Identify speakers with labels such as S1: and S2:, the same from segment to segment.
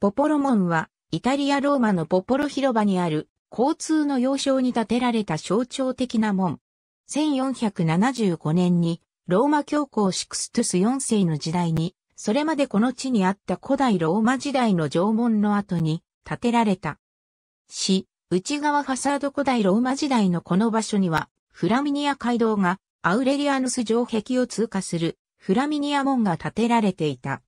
S1: ポポロ門は、イタリア・ローマのポポロ広場にある、交通の要衝に建てられた象徴的な門。1475年に、ローマ教皇シクストゥス4世の時代に、それまでこの地にあった古代ローマ時代の城門の後に、建てられた。市、内側ファサード古代ローマ時代のこの場所には、フラミニア街道が、アウレリアヌス城壁を通過する、フラミニア門が建てられていた。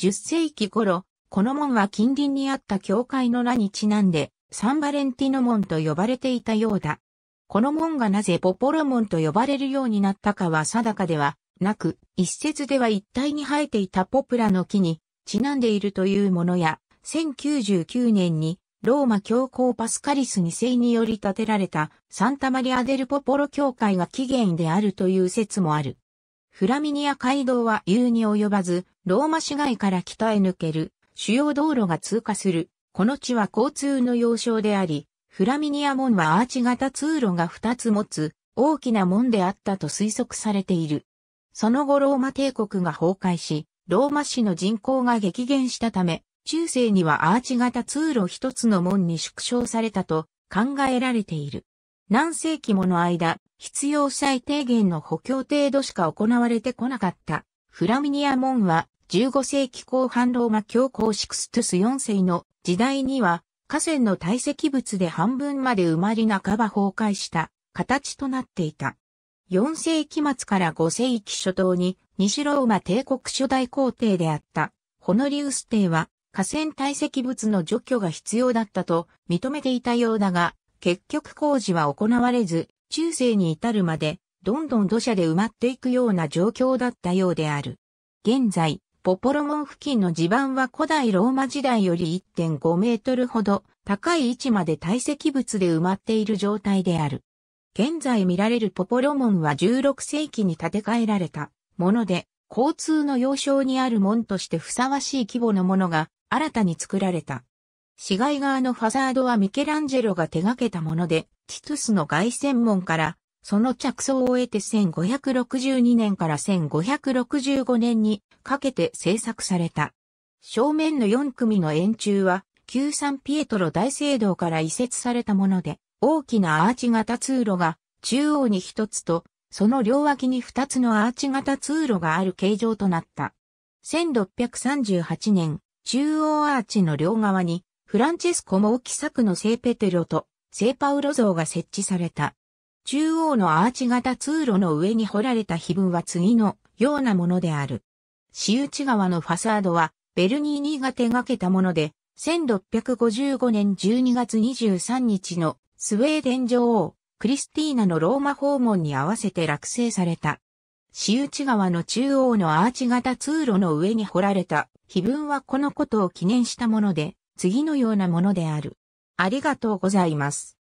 S1: 10世紀頃、この門は近隣にあった教会の名にちなんで、サンバレンティノ門と呼ばれていたようだ。この門がなぜポポロ門と呼ばれるようになったかは定かではなく、一説では一体に生えていたポプラの木にちなんでいるというものや、1099年にローマ教皇パスカリス2世により建てられたサンタマリアデルポポロ教会が起源であるという説もある。フラミニア街道は言うに及ばず、ローマ市街から北へ抜ける主要道路が通過する。この地は交通の要衝であり、フラミニア門はアーチ型通路が2つ持つ大きな門であったと推測されている。その後ローマ帝国が崩壊し、ローマ市の人口が激減したため、中世にはアーチ型通路一つの門に縮小されたと考えられている。何世紀もの間、必要最低限の補強程度しか行われてこなかった。フラミニア門は15世紀後半ローマ教皇シクストゥス4世の時代には河川の堆積物で半分まで埋まり半ば崩壊した形となっていた。4世紀末から5世紀初頭に西ローマ帝国初代皇帝であったホノリウス帝は河川堆積物の除去が必要だったと認めていたようだが、結局工事は行われず、中世に至るまで、どんどん土砂で埋まっていくような状況だったようである。現在、ポポロ門付近の地盤は古代ローマ時代より1.5メートルほど高い位置まで堆積物で埋まっている状態である。現在見られるポポロ門は16世紀に建て替えられたもので、交通の要衝にある門としてふさわしい規模のものが新たに作られた。市街側のファサードはミケランジェロが手掛けたもので、ティトゥスの外線門からその着想を得て1562年から1565年にかけて制作された。正面の4組の円柱は、旧サンピエトロ大聖堂から移設されたもので、大きなアーチ型通路が中央に一つと、その両脇に二つのアーチ型通路がある形状となった。1638年、中央アーチの両側に、フランチェスコ・モーキクの聖ペテロと聖パウロ像が設置された。中央のアーチ型通路の上に掘られた碑文は次のようなものである。私内川のファサードは、ベルニーニが手掛けたもので、1655年12月23日のスウェーデン女王、クリスティーナのローマ訪問に合わせて落成された。私内川の中央のアーチ型通路の上に掘られた碑文はこのことを記念したもので、次のようなものである。ありがとうございます。